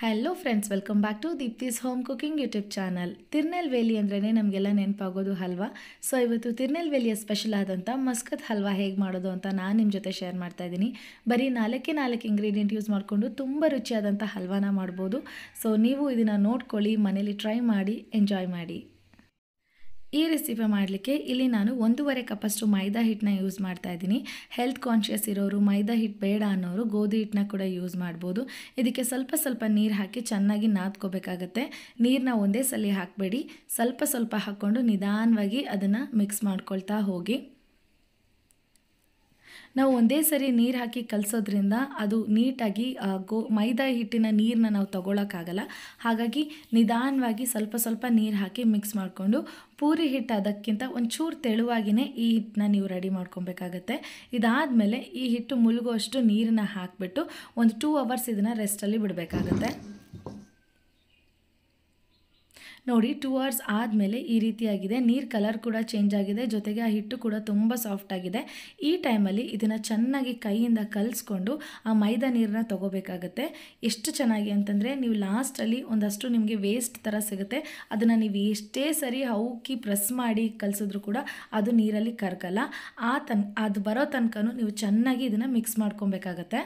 hello friends welcome back to Deepti's home cooking YouTube channel Tirunelveli ಅಂದ್ರೇ ನಮಗೆಲ್ಲ ನೆನಪಾಗೋದು ಹಲ್ವಾ ಸೊ ಇವತ್ತು ತಿರ್ನೆಲ್ವೇಲಿಯ ಸ್ಪೆಷಲ್ ಆದಂಥ ಮಸ್ಕತ್ ಹಲ್ವಾ ಹೇಗೆ ಮಾಡೋದು ಅಂತ ನಾನು ನಿಮ್ಮ ಜೊತೆ ಶೇರ್ ಮಾಡ್ತಾ ಇದ್ದೀನಿ ಬರೀ ನಾಲ್ಕೇ ನಾಲ್ಕು ಇಂಗ್ರೀಡಿಯೆಂಟ್ ಯೂಸ್ ಮಾಡಿಕೊಂಡು ತುಂಬ ರುಚಿಯಾದಂಥ ಹಲ್ವಾನ ಮಾಡ್ಬೋದು ಸೊ ನೀವು ಇದನ್ನು ನೋಡ್ಕೊಳ್ಳಿ ಮನೇಲಿ ಟ್ರೈ ಮಾಡಿ ಎಂಜಾಯ್ ಮಾಡಿ ಈ ರೆಸಿಪಿ ಮಾಡಲಿಕ್ಕೆ ಇಲ್ಲಿ ನಾನು ಒಂದೂವರೆ ಕಪ್ಪಷ್ಟು ಮೈದಾ ಹಿಟ್ಟನ್ನ ಯೂಸ್ ಮಾಡ್ತಾ ಇದ್ದೀನಿ ಹೆಲ್ತ್ ಕಾನ್ಷಿಯಸ್ ಇರೋರು ಮೈದಾ ಹಿಟ್ಟು ಬೇಡ ಅನ್ನೋರು ಗೋಧಿ ಹಿಟ್ಟನ್ನ ಕೂಡ ಯೂಸ್ ಮಾಡ್ಬೋದು ಇದಕ್ಕೆ ಸ್ವಲ್ಪ ಸ್ವಲ್ಪ ನೀರು ಹಾಕಿ ಚೆನ್ನಾಗಿ ನಾದ್ಕೋಬೇಕಾಗತ್ತೆ ನೀರನ್ನ ಒಂದೇ ಸಲ ಹಾಕಬೇಡಿ ಸ್ವಲ್ಪ ಸ್ವಲ್ಪ ಹಾಕ್ಕೊಂಡು ನಿಧಾನವಾಗಿ ಅದನ್ನು ಮಿಕ್ಸ್ ಮಾಡ್ಕೊಳ್ತಾ ಹೋಗಿ ನಾವು ಒಂದೇ ಸರಿ ನೀರು ಹಾಕಿ ಕಲಸೋದ್ರಿಂದ ಅದು ನೀಟಾಗಿ ಗೋ ಮೈದಾ ಹಿಟ್ಟಿನ ನೀರನ್ನ ನಾವು ತಗೊಳೋಕ್ಕಾಗಲ್ಲ ಹಾಗಾಗಿ ನಿಧಾನವಾಗಿ ಸ್ವಲ್ಪ ಸ್ವಲ್ಪ ನೀರು ಹಾಕಿ ಮಿಕ್ಸ್ ಮಾಡಿಕೊಂಡು ಪೂರಿ ಹಿಟ್ಟು ಅದಕ್ಕಿಂತ ಒಂಚೂರು ತೆಳುವಾಗಿಯೇ ಈ ಹಿಟ್ಟನ್ನ ನೀವು ರೆಡಿ ಮಾಡ್ಕೊಬೇಕಾಗತ್ತೆ ಇದಾದಮೇಲೆ ಈ ಹಿಟ್ಟು ಮುಳುಗುವಷ್ಟು ನೀರನ್ನ ಹಾಕಿಬಿಟ್ಟು ಒಂದು ಟೂ ಅವರ್ಸ್ ಇದನ್ನು ರೆಸ್ಟಲ್ಲಿ ಬಿಡಬೇಕಾಗತ್ತೆ ನೋಡಿ ಟೂ ಅವರ್ಸ್ ಆದಮೇಲೆ ಈ ರೀತಿಯಾಗಿದೆ ನೀರು ಕಲರ್ ಕೂಡ ಚೇಂಜ್ ಆಗಿದೆ ಜೊತೆಗೆ ಆ ಹಿಟ್ಟು ಕೂಡ ತುಂಬ ಸಾಫ್ಟ್ ಆಗಿದೆ ಈ ಟೈಮಲ್ಲಿ ಇದನ್ನು ಚೆನ್ನಾಗಿ ಕೈಯಿಂದ ಕಲಿಸ್ಕೊಂಡು ಆ ಮೈದಾ ನೀರನ್ನ ತೊಗೋಬೇಕಾಗತ್ತೆ ಎಷ್ಟು ಚೆನ್ನಾಗಿ ಅಂತಂದರೆ ನೀವು ಲಾಸ್ಟಲ್ಲಿ ಒಂದಷ್ಟು ನಿಮಗೆ ವೇಸ್ಟ್ ಥರ ಸಿಗುತ್ತೆ ಅದನ್ನು ನೀವು ಎಷ್ಟೇ ಸರಿ ಹೌಕಿ ಪ್ರೆಸ್ ಮಾಡಿ ಕಲಿಸಿದ್ರು ಕೂಡ ಅದು ನೀರಲ್ಲಿ ಕರ್ಗಲ್ಲ ಆ ತನ್ ಅದು ಬರೋ ತನಕ ನೀವು ಚೆನ್ನಾಗಿ ಇದನ್ನು ಮಿಕ್ಸ್ ಮಾಡ್ಕೊಬೇಕಾಗತ್ತೆ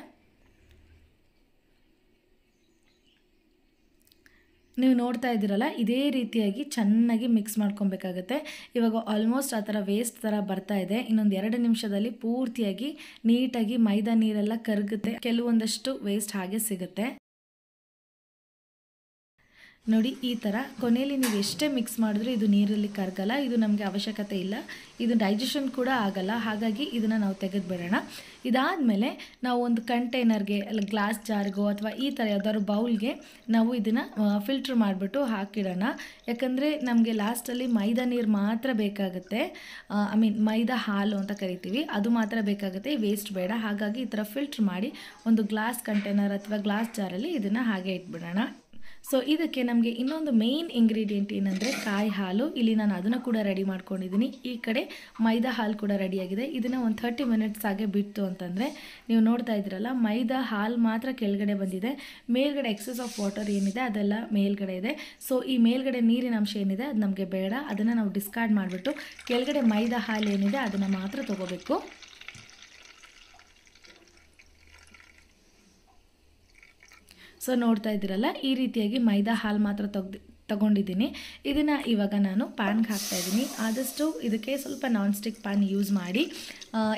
ನೀವು ನೋಡ್ತಾ ಇದ್ದೀರಲ್ಲ ಇದೇ ರೀತಿಯಾಗಿ ಚೆನ್ನಾಗಿ ಮಿಕ್ಸ್ ಮಾಡ್ಕೊಬೇಕಾಗತ್ತೆ ಇವಾಗ ಆಲ್ಮೋಸ್ಟ್ ಆ ಥರ ವೇಸ್ಟ್ ಥರ ಬರ್ತಾ ಇದೆ ಇನ್ನೊಂದು ಎರಡು ನಿಮಿಷದಲ್ಲಿ ಪೂರ್ತಿಯಾಗಿ ನೀಟಾಗಿ ಮೈದಾ ನೀರೆಲ್ಲ ಕರಗುತ್ತೆ ಕೆಲವೊಂದಷ್ಟು ವೇಸ್ಟ್ ಹಾಗೆ ಸಿಗುತ್ತೆ ನೋಡಿ ಈ ಥರ ಕೊನೆಯಲ್ಲಿ ನೀವು ಎಷ್ಟೇ ಮಿಕ್ಸ್ ಮಾಡಿದ್ರೂ ಇದು ನೀರಲ್ಲಿ ಕರಗಲ್ಲ ಇದು ನಮಗೆ ಅವಶ್ಯಕತೆ ಇಲ್ಲ ಇದು ಡೈಜೆಷನ್ ಕೂಡ ಆಗಲ್ಲ ಹಾಗಾಗಿ ಇದನ್ನು ನಾವು ತೆಗೆದುಬಿಡೋಣ ಇದಾದಮೇಲೆ ನಾವು ಒಂದು ಕಂಟೈನರ್ಗೆ ಅಲ್ಲ ಗ್ಲಾಸ್ ಜಾರ್ಗೋ ಅಥವಾ ಈ ಥರ ಯಾವ್ದಾದ್ರು ಬೌಲ್ಗೆ ನಾವು ಇದನ್ನು ಫಿಲ್ಟ್ರ್ ಮಾಡಿಬಿಟ್ಟು ಹಾಕಿಡೋಣ ಯಾಕಂದರೆ ನಮಗೆ ಲಾಸ್ಟಲ್ಲಿ ಮೈದಾ ನೀರು ಮಾತ್ರ ಬೇಕಾಗುತ್ತೆ ಐ ಮೀನ್ ಮೈದಾ ಹಾಲು ಅಂತ ಕರಿತೀವಿ ಅದು ಮಾತ್ರ ಬೇಕಾಗುತ್ತೆ ವೇಸ್ಟ್ ಬೇಡ ಹಾಗಾಗಿ ಈ ಥರ ಫಿಲ್ಟ್ರ್ ಮಾಡಿ ಒಂದು ಗ್ಲಾಸ್ ಕಂಟೈನರ್ ಅಥವಾ ಗ್ಲಾಸ್ ಜಾರಲ್ಲಿ ಇದನ್ನು ಹಾಗೆ ಇಟ್ಬಿಡೋಣ ಸೊ ಇದಕ್ಕೆ ನಮಗೆ ಇನ್ನೊಂದು ಮೇನ್ ಇಂಗ್ರೀಡಿಯೆಂಟ್ ಏನಂದರೆ ಕಾಯಿ ಹಾಲು ಇಲ್ಲಿ ನಾನು ಅದನ್ನು ಕೂಡ ರೆಡಿ ಮಾಡ್ಕೊಂಡಿದ್ದೀನಿ ಈ ಕಡೆ ಮೈದಾ ಹಾಲು ಕೂಡ ರೆಡಿಯಾಗಿದೆ ಇದನ್ನು ಒಂದು ಥರ್ಟಿ ಮಿನಿಟ್ಸ್ ಹಾಗೆ ಬಿಟ್ಟು ಅಂತಂದರೆ ನೀವು ನೋಡ್ತಾ ಇದ್ದೀರಲ್ಲ ಮೈದಾ ಹಾಲು ಮಾತ್ರ ಕೆಳಗಡೆ ಬಂದಿದೆ ಮೇಲ್ಗಡೆ ಎಕ್ಸಸ್ ಆಫ್ ವಾಟರ್ ಏನಿದೆ ಅದೆಲ್ಲ ಮೇಲ್ಗಡೆ ಇದೆ ಸೊ ಈ ಮೇಲ್ಗಡೆ ನೀರಿನ ಅಂಶ ಏನಿದೆ ಅದು ನಮಗೆ ಬೇಡ ಅದನ್ನು ನಾವು ಡಿಸ್ಕಾರ್ಡ್ ಮಾಡಿಬಿಟ್ಟು ಕೆಳಗಡೆ ಮೈದಾ ಹಾಲು ಏನಿದೆ ಅದನ್ನು ಮಾತ್ರ ತೊಗೋಬೇಕು ಸೊ ನೋಡ್ತಾ ಇದ್ದೀರಲ್ಲ ಈ ರೀತಿಯಾಗಿ ಮೈದಾ ಹಾಲು ಮಾತ್ರ ತೆಗ್ದು ತಗೊಂಡಿದ್ದೀನಿ ಇದನ್ನು ಇವಾಗ ನಾನು ಪ್ಯಾನ್ಗೆ ಇದ್ದೀನಿ ಆದಷ್ಟು ಇದಕ್ಕೆ ಸ್ವಲ್ಪ ನಾನ್ ಸ್ಟಿಕ್ ಪ್ಯಾನ್ ಯೂಸ್ ಮಾಡಿ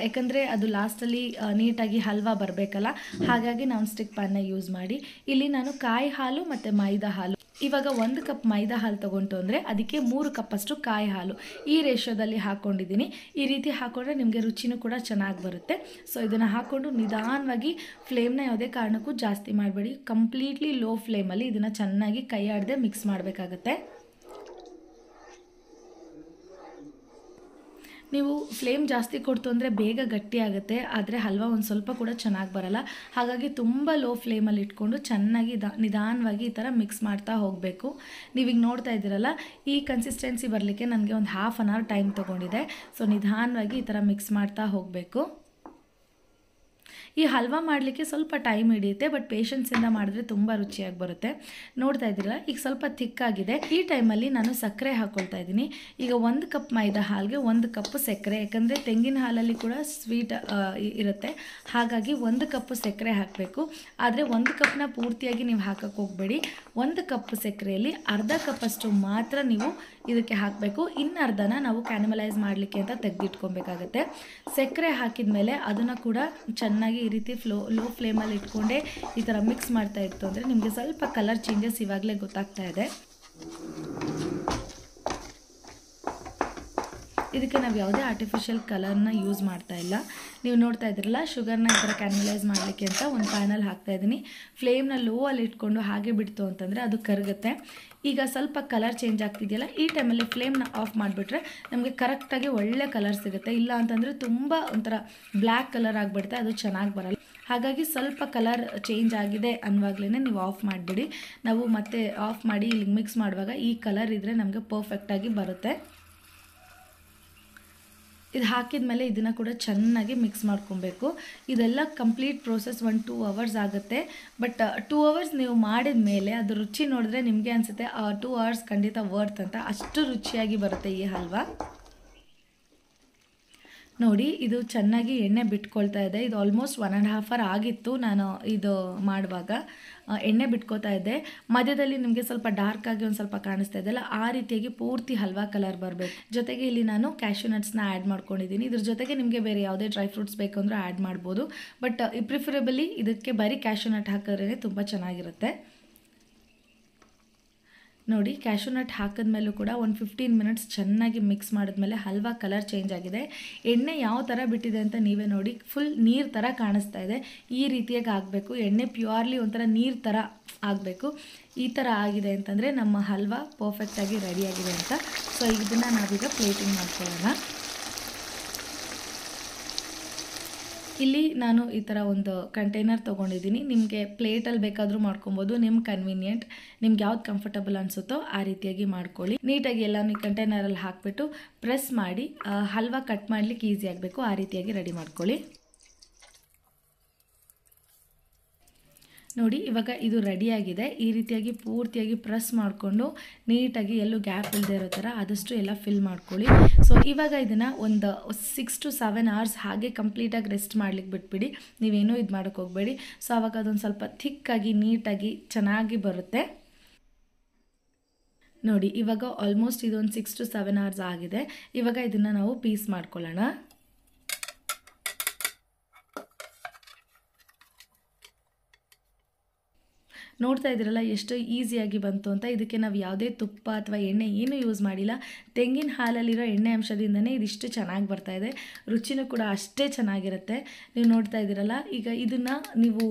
ಯಾಕಂದರೆ ಅದು ಲಾಸ್ಟಲ್ಲಿ ನೀಟಾಗಿ ಹಲ್ವಾ ಬರಬೇಕಲ್ಲ ಹಾಗಾಗಿ ನಾನ್ ಸ್ಟಿಕ್ ಪ್ಯಾನ್ನ ಯೂಸ್ ಮಾಡಿ ಇಲ್ಲಿ ನಾನು ಕಾಯಿ ಹಾಲು ಮತ್ತು ಮೈದಾ ಹಾಲು ಇವಾಗ ಒಂದು ಕಪ್ ಮೈದಾ ಹಾಲು ತೊಗೊಂಡು ಅಂದರೆ ಅದಕ್ಕೆ ಮೂರು ಕಪ್ಪಷ್ಟು ಕಾಯಿ ಹಾಲು ಈ ರೇಷೋದಲ್ಲಿ ಹಾಕ್ಕೊಂಡಿದ್ದೀನಿ ಈ ರೀತಿ ಹಾಕೊಂಡ್ರೆ ನಿಮಗೆ ರುಚಿನೂ ಕೂಡ ಚೆನ್ನಾಗಿ ಬರುತ್ತೆ ಸೊ ಇದನ್ನು ಹಾಕ್ಕೊಂಡು ನಿಧಾನವಾಗಿ ಫ್ಲೇಮ್ನ ಯಾವುದೇ ಕಾರಣಕ್ಕೂ ಜಾಸ್ತಿ ಮಾಡಬೇಡಿ ಕಂಪ್ಲೀಟ್ಲಿ ಲೋ ಫ್ಲೇಮಲ್ಲಿ ಇದನ್ನು ಚೆನ್ನಾಗಿ ಕೈ ಆಡದೆ ಮಿಕ್ಸ್ ಮಾಡಬೇಕಾಗತ್ತೆ ನೀವು ಫ್ಲೇಮ್ ಜಾಸ್ತಿ ಕೊಡ್ತು ಅಂದರೆ ಬೇಗ ಗಟ್ಟಿ ಆಗುತ್ತೆ ಆದರೆ ಹಲ್ವಾ ಒಂದು ಸ್ವಲ್ಪ ಕೂಡ ಚೆನ್ನಾಗಿ ಬರಲ್ಲ ಹಾಗಾಗಿ ತುಂಬ ಲೋ ಫ್ಲೇಮಲ್ಲಿ ಇಟ್ಕೊಂಡು ಚೆನ್ನಾಗಿ ನಿಧಾನವಾಗಿ ಈ ಥರ ಮಿಕ್ಸ್ ಮಾಡ್ತಾ ಹೋಗಬೇಕು ನೀವೀಗ ನೋಡ್ತಾ ಇದ್ದೀರಲ್ಲ ಈ ಕನ್ಸಿಸ್ಟೆನ್ಸಿ ಬರಲಿಕ್ಕೆ ನನಗೆ ಒಂದು ಹಾಫ್ ಆನ್ ಅವರ್ ಟೈಮ್ ತೊಗೊಂಡಿದೆ ಸೊ ನಿಧಾನವಾಗಿ ಈ ಥರ ಮಿಕ್ಸ್ ಮಾಡ್ತಾ ಹೋಗಬೇಕು ಈ ಹಲ್ವಾ ಮಾಡಲಿಕ್ಕೆ ಸ್ವಲ್ಪ ಟೈಮ್ ಹಿಡಿಯುತ್ತೆ ಬಟ್ ಪೇಷನ್ಸಿಂದ ಮಾಡಿದ್ರೆ ತುಂಬ ರುಚಿಯಾಗಿ ಬರುತ್ತೆ ನೋಡ್ತಾ ಇದ್ದೀರಲ್ಲ ಈಗ ಸ್ವಲ್ಪ ಥಿಕ್ಕಾಗಿದೆ ಈ ಟೈಮಲ್ಲಿ ನಾನು ಸಕ್ಕರೆ ಹಾಕ್ಕೊಳ್ತಾ ಇದ್ದೀನಿ ಈಗ ಒಂದು ಕಪ್ ಮೈದಾ ಹಾಲ್ಗೆ ಒಂದು ಕಪ್ ಸಕ್ಕರೆ ಯಾಕಂದರೆ ತೆಂಗಿನ ಹಾಲಲ್ಲಿ ಕೂಡ ಸ್ವೀಟ್ ಇರುತ್ತೆ ಹಾಗಾಗಿ ಒಂದು ಕಪ್ ಸಕ್ಕರೆ ಹಾಕಬೇಕು ಆದರೆ ಒಂದು ಕಪ್ನ ಪೂರ್ತಿಯಾಗಿ ನೀವು ಹಾಕಕ್ಕೆ ಹೋಗಬೇಡಿ ಒಂದು ಕಪ್ ಸಕ್ಕರೆಯಲ್ಲಿ ಅರ್ಧ ಕಪ್ಪಷ್ಟು ಮಾತ್ರ ನೀವು ಇದಕ್ಕೆ ಹಾಕಬೇಕು ಇನ್ನರ್ಧನ ಅರ್ಧನ ನಾವು ಕ್ಯಾನಿಮಲೈಸ್ ಮಾಡಲಿಕ್ಕೆ ಅಂತ ತೆಗೆದಿಟ್ಕೊಬೇಕಾಗತ್ತೆ ಸಕ್ಕರೆ ಹಾಕಿದ ಮೇಲೆ ಅದನ್ನು ಕೂಡ ಚೆನ್ನಾಗಿ ಚೆನ್ನಾಗಿ ಈ ರೀತಿ ಫ್ಲೋ ಲೋ ಫ್ಲೇಮಲ್ಲಿ ಇಟ್ಕೊಂಡೆ ಈ ಥರ ಮಿಕ್ಸ್ ಮಾಡ್ತಾ ಇತ್ತು ಅಂದರೆ ನಿಮಗೆ ಸ್ವಲ್ಪ ಕಲರ್ ಚೇಂಜಸ್ ಇವಾಗಲೇ ಗೊತ್ತಾಗ್ತಾ ಇದೆ ಇದಕ್ಕೆ ನಾವು ಯಾವುದೇ ಆರ್ಟಿಫಿಷಿಯಲ್ ಕಲರ್ನ ಯೂಸ್ ಮಾಡ್ತಾ ಇಲ್ಲ ನೀವು ನೋಡ್ತಾ ಇದ್ರಲ್ಲ ಶುಗರ್ನ ಈ ಥರ ಕ್ಯಾನ್ವಲೈಸ್ ಮಾಡಲಿಕ್ಕೆ ಅಂತ ಒಂದು ಪ್ಯಾನಲ್ ಹಾಕ್ತಾ ಇದ್ದೀನಿ ಫ್ಲೇಮ್ನ ಲೋ ಅಲ್ಲಿ ಇಟ್ಕೊಂಡು ಹಾಗೆ ಬಿಡ್ತು ಅಂತಂದರೆ ಅದು ಕರಗುತ್ತೆ ಈಗ ಸ್ವಲ್ಪ ಕಲರ್ ಚೇಂಜ್ ಆಗ್ತಿದೆಯಲ್ಲ ಈ ಟೈಮಲ್ಲಿ ಫ್ಲೇಮ್ನ ಆಫ್ ಮಾಡಿಬಿಟ್ರೆ ನಮಗೆ ಕರೆಕ್ಟಾಗಿ ಒಳ್ಳೆ ಕಲರ್ ಸಿಗುತ್ತೆ ಇಲ್ಲ ಅಂತಂದರೆ ತುಂಬ ಒಂಥರ ಬ್ಲ್ಯಾಕ್ ಕಲರ್ ಆಗಿಬಿಡುತ್ತೆ ಅದು ಚೆನ್ನಾಗಿ ಬರಲ್ಲ ಹಾಗಾಗಿ ಸ್ವಲ್ಪ ಕಲರ್ ಚೇಂಜ್ ಆಗಿದೆ ಅನ್ನುವಾಗ್ಲೇ ನೀವು ಆಫ್ ಮಾಡಿಬಿಡಿ ನಾವು ಮತ್ತೆ ಆಫ್ ಮಾಡಿ ಇಲ್ಲಿ ಮಿಕ್ಸ್ ಮಾಡುವಾಗ ಈ ಕಲರ್ ಇದ್ದರೆ ನಮಗೆ ಪರ್ಫೆಕ್ಟಾಗಿ ಬರುತ್ತೆ ಇದು ಹಾಕಿದ ಮೇಲೆ ಇದನ್ನು ಕೂಡ ಚೆನ್ನಾಗಿ ಮಿಕ್ಸ್ ಮಾಡ್ಕೊಬೇಕು ಇದೆಲ್ಲ complete process one two hours ಆಗುತ್ತೆ ಬಟ್ ಟೂ ಅವರ್ಸ್ ನೀವು ಮಾಡಿದ ಮೇಲೆ ಅದು ರುಚಿ ನೋಡಿದ್ರೆ ನಿಮಗೆ ಅನಿಸುತ್ತೆ ಟೂ ಅವರ್ಸ್ ಖಂಡಿತ ವರ್ತ್ ಅಂತ ಅಷ್ಟು ರುಚಿಯಾಗಿ ಬರುತ್ತೆ ಈ ಹಲ್ವಾ ನೋಡಿ ಇದು ಚೆನ್ನಾಗಿ ಎಣ್ಣೆ ಬಿಟ್ಕೊಳ್ತಾ ಇದೆ ಇದು almost one and half hour ಆಗಿತ್ತು ನಾನು ಇದು ಮಾಡುವಾಗ ಎಣ್ಣೆ ಬಿಟ್ಕೋತಾ ಇದ್ದೆ ಮಧ್ಯದಲ್ಲಿ ನಿಮಗೆ ಸ್ವಲ್ಪ ಡಾರ್ಕ್ ಆಗಿ ಒಂದು ಸ್ವಲ್ಪ ಕಾಣಿಸ್ತಾ ಇದೆಯಲ್ಲ ಆ ರೀತಿಯಾಗಿ ಪೂರ್ತಿ ಹಲ್ವಾ ಕಲರ್ ಬರಬೇಕು ಜೊತೆಗೆ ಇಲ್ಲಿ ನಾನು ಕ್ಯಾಶ್ಯೂ ನಟ್ಸ್ನ ಆ್ಯಡ್ ಮಾಡ್ಕೊಂಡಿದ್ದೀನಿ ಇದ್ರ ಜೊತೆಗೆ ನಿಮಗೆ ಬೇರೆ ಯಾವುದೇ ಡ್ರೈ ಫ್ರೂಟ್ಸ್ ಬೇಕು ಅಂದರೂ ಆ್ಯಡ್ ಮಾಡ್ಬೋದು ಬಟ್ ಪ್ರಿಫರೇಬಲಿ ಇದಕ್ಕೆ ಬರೀ ಕ್ಯಾಶ್ಯೂ ನಟ್ ಹಾಕಿದ್ರೆ ತುಂಬ ಚೆನ್ನಾಗಿರುತ್ತೆ ನೋಡಿ ಕ್ಯಾಶು ನಟ್ ಹಾಕಿದ್ಮೇಲೂ ಕೂಡ ಒಂದು ಫಿಫ್ಟೀನ್ ಮಿನಿಟ್ಸ್ ಚೆನ್ನಾಗಿ ಮಿಕ್ಸ್ ಮಾಡಿದ್ಮೇಲೆ ಹಲ್ವಾ ಕಲರ್ ಚೇಂಜ್ ಆಗಿದೆ ಎಣ್ಣೆ ಯಾವ ಥರ ಬಿಟ್ಟಿದೆ ಅಂತ ನೀವೇ ನೋಡಿ ಫುಲ್ ನೀರು ಥರ ಕಾಣಿಸ್ತಾ ಇದೆ ಈ ರೀತಿಯಾಗಿ ಆಗಬೇಕು ಎಣ್ಣೆ ಪ್ಯೂರ್ಲಿ ಒಂಥರ ನೀರು ಥರ ಆಗಬೇಕು ಈ ಥರ ಆಗಿದೆ ಅಂತಂದರೆ ನಮ್ಮ ಹಲ್ವಾ ಪರ್ಫೆಕ್ಟಾಗಿ ರೆಡಿಯಾಗಿದೆ ಅಂತ ಸೊ ಇದನ್ನು ನಾವೀಗ ಪ್ಲೇಟಿಂಗ್ ಮಾಡ್ಕೊಳ್ಳೋಣ ಇಲ್ಲಿ ನಾನು ಈ ಥರ ಒಂದು ಕಂಟೈನರ್ ತೊಗೊಂಡಿದ್ದೀನಿ ನಿಮಗೆ ಪ್ಲೇಟಲ್ಲಿ ಬೇಕಾದರೂ ಮಾಡ್ಕೊಬೋದು ನಿಮ್ಮ ಕನ್ವೀನಿಯೆಂಟ್ ನಿಮ್ಗೆ ಯಾವ್ದು ಕಂಫರ್ಟಬಲ್ ಅನಿಸುತ್ತೋ ಆ ರೀತಿಯಾಗಿ ಮಾಡ್ಕೊಳ್ಳಿ ನೀಟಾಗಿ ಎಲ್ಲನೂ ಕಂಟೈನರಲ್ಲಿ ಹಾಕಿಬಿಟ್ಟು ಪ್ರೆಸ್ ಮಾಡಿ ಹಲ್ವಾ ಕಟ್ ಮಾಡಲಿಕ್ಕೆ ಈಸಿ ಆಗಬೇಕು ಆ ರೀತಿಯಾಗಿ ರೆಡಿ ಮಾಡ್ಕೊಳ್ಳಿ ನೋಡಿ ಇವಾಗ ಇದು ರೆಡಿಯಾಗಿದೆ ಈ ರೀತಿಯಾಗಿ ಪೂರ್ತಿಯಾಗಿ ಪ್ರೆಸ್ ಮಾಡಿಕೊಂಡು ನೀಟಾಗಿ ಎಲ್ಲೂ ಗ್ಯಾಪ್ ಇಲ್ಲದೆ ಇರೋ ಥರ ಆದಷ್ಟು ಎಲ್ಲ ಫಿಲ್ ಮಾಡ್ಕೊಳ್ಳಿ ಸೊ ಇವಾಗ ಇದನ್ನು ಒಂದು ಸಿಕ್ಸ್ ಟು ಸೆವೆನ್ ಅವರ್ಸ್ ಹಾಗೆ ಕಂಪ್ಲೀಟಾಗಿ ರೆಸ್ಟ್ ಮಾಡ್ಲಿಕ್ಕೆ ಬಿಟ್ಬಿಡಿ ನೀವೇನೂ ಇದು ಮಾಡೋಕ್ಕೆ ಹೋಗಬೇಡಿ ಸೊ ಆವಾಗ ಅದೊಂದು ಸ್ವಲ್ಪ ಥಿಕ್ಕಾಗಿ ನೀಟಾಗಿ ಚೆನ್ನಾಗಿ ಬರುತ್ತೆ ನೋಡಿ ಇವಾಗ ಆಲ್ಮೋಸ್ಟ್ ಇದೊಂದು ಸಿಕ್ಸ್ ಟು ಸೆವೆನ್ ಅವರ್ಸ್ ಆಗಿದೆ ಇವಾಗ ಇದನ್ನು ನಾವು ಪೀಸ್ ಮಾಡ್ಕೊಳ್ಳೋಣ ನೋಡ್ತಾ ಇದ್ದೀರಲ್ಲ ಎಷ್ಟು ಈಸಿಯಾಗಿ ಬಂತು ಅಂತ ಇದಕ್ಕೆ ನಾವು ಯಾವುದೇ ತುಪ್ಪ ಅಥವಾ ಎಣ್ಣೆ ಏನೂ ಯೂಸ್ ಮಾಡಿಲ್ಲ ತೆಂಗಿನ ಹಾಲಲ್ಲಿರೋ ಎಣ್ಣೆ ಅಂಶದಿಂದನೇ ಇದಿಷ್ಟು ಚೆನ್ನಾಗಿ ಬರ್ತಾ ಇದೆ ರುಚಿನೂ ಕೂಡ ಅಷ್ಟೇ ಚೆನ್ನಾಗಿರುತ್ತೆ ನೀವು ನೋಡ್ತಾ ಇದ್ದೀರಲ್ಲ ಈಗ ಇದನ್ನು ನೀವು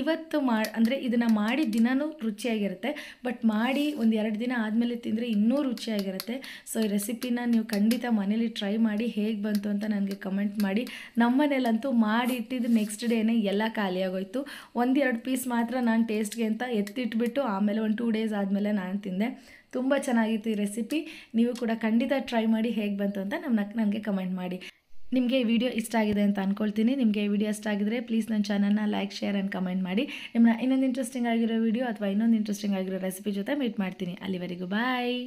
ಇವತ್ತು ಮಾ ಅಂದರೆ ಇದನ್ನು ಮಾಡಿ ದಿನವೂ ರುಚಿಯಾಗಿರುತ್ತೆ ಬಟ್ ಮಾಡಿ ಒಂದು ಎರಡು ದಿನ ಆದಮೇಲೆ ತಿಂದರೆ ಇನ್ನೂ ರುಚಿಯಾಗಿರುತ್ತೆ ಸೊ ಈ ರೆಸಿಪಿನ ನೀವು ಖಂಡಿತ ಮನೇಲಿ ಟ್ರೈ ಮಾಡಿ ಹೇಗೆ ಬಂತು ಅಂತ ನನಗೆ ಕಮೆಂಟ್ ಮಾಡಿ ನಮ್ಮ ಮನೇಲಂತೂ ಮಾಡಿ ಇಟ್ಟಿದ್ದು ನೆಕ್ಸ್ಟ್ ಡೇನೇ ಎಲ್ಲ ಖಾಲಿಯಾಗೋಯ್ತು ಒಂದೆರಡು ಪೀಸ್ ಮಾತ್ರ ನಾನು ಟೇಸ್ಟ್ ಅಂತ ಎತ್ತಿಟ್ಬಿಟ್ಟು ಆಮೇಲೆ ಒಂದು ಟೂ ಡೇಸ್ ಆದಮೇಲೆ ನಾನು ತಿಂದೆ ತುಂಬ ಚೆನ್ನಾಗಿತ್ತು ಈ ರೆಸಿಪಿ ನೀವು ಕೂಡ ಖಂಡಿತ ಟ್ರೈ ಮಾಡಿ ಹೇಗೆ ಬಂತು ಅಂತ ನಮ್ಮ ನನಗೆ ಕಮೆಂಟ್ ಮಾಡಿ ನಿಮಗೆ ಈ ವಿಡಿಯೋ ಇಷ್ಟ ಆಗಿದೆ ಅಂತ ಅಂದ್ಕೊಳ್ತೀನಿ ನಿಮಗೆ ಈ ವಿಡಿಯೋ ಇಷ್ಟ ಆಗಿದ್ರೆ ಪ್ಲೀಸ್ ನನ್ನ ಚಾನಲ್ನ ಲೈಕ್ ಶೇರ್ ಆ್ಯಂಡ್ ಕಮೆಂಟ್ ಮಾಡಿ ನಿಮ್ಮನ್ನ ಇನ್ನೊಂದು ಇಂಟ್ರೆಸ್ಟಿಂಗ್ ಆಗಿರೋ ವಿಡಿಯೋ ಅಥವಾ ಇನ್ನೊಂದು ಇಂಟ್ರೆಸ್ಟಿಂಗ್ ಆಗಿರೋ ರೆಸಿಪಿ ಜೊತೆ ಮೀಟ್ ಮಾಡ್ತೀನಿ ಅಲ್ಲಿವರೆಗೂ ಬಾಯ್